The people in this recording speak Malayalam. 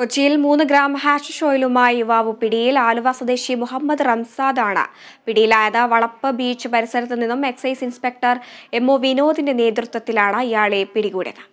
കൊച്ചിയിൽ മൂന്ന് ഗ്രാം ഹാഷ് ഷോയിലുമായി യുവാവ് പിടിയിൽ ആലുവ സ്വദേശി മുഹമ്മദ് റംസാദാണ് പിടിയിലായത് വളപ്പ് ബീച്ച് പരിസരത്ത് നിന്നും എക്സൈസ് ഇൻസ്പെക്ടർ എം ഒ വിനോദിന്റെ നേതൃത്വത്തിലാണ് ഇയാളെ പിടികൂടിയത്